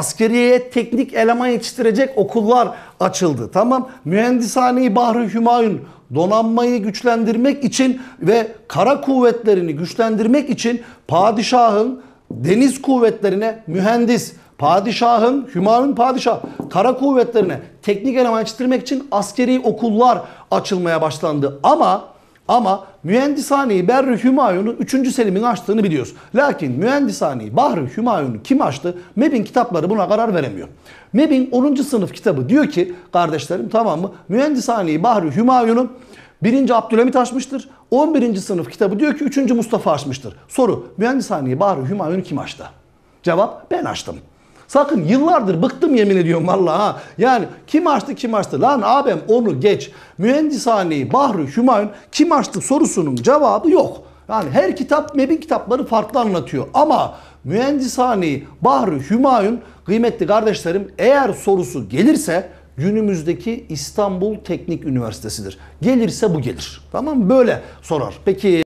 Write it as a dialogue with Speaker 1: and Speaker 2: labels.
Speaker 1: Askeriyeye teknik eleman yetiştirecek okullar açıldı. Tamam mühendishaneyi Bahri Hümayun donanmayı güçlendirmek için ve kara kuvvetlerini güçlendirmek için padişahın deniz kuvvetlerine mühendis, padişahın, Hümayun padişah, kara kuvvetlerine teknik eleman yetiştirmek için askeri okullar açılmaya başlandı. Ama ama mühendishaneyi Berri Hümayun'u 3. Selim'in açtığını biliyoruz. Lakin mühendishaneyi Bahri Hümayun'u kim açtı? MEB'in kitapları buna karar veremiyor. MEB'in 10. sınıf kitabı diyor ki kardeşlerim tamam mı? Mühendishaneyi Bahri Hümayun'u 1. Abdülhamit açmıştır. 11. sınıf kitabı diyor ki 3. Mustafa açmıştır. Soru mühendishaneyi Bahri Hümayun'u kim açtı? Cevap ben açtım. Sakın yıllardır bıktım yemin ediyorum valla ha. Yani kim açtı kim açtı lan abim onu geç. Mühendishaneyi Bahri Hümayun kim açtı sorusunun cevabı yok. Yani her kitap MEB'in kitapları farklı anlatıyor ama mühendishaneyi Bahri Hümayun kıymetli kardeşlerim eğer sorusu gelirse günümüzdeki İstanbul Teknik Üniversitesi'dir. Gelirse bu gelir. Tamam mı? Böyle sorar. Peki